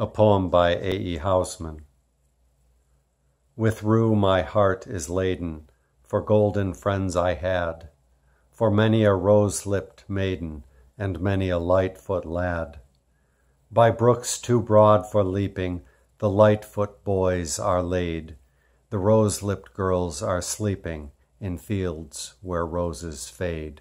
a poem by A. E. Hausman. With rue my heart is laden, for golden friends I had, for many a rose lipped maiden, and many a lightfoot lad. By brooks too broad for leaping, the lightfoot boys are laid, the rose lipped girls are sleeping in fields where roses fade.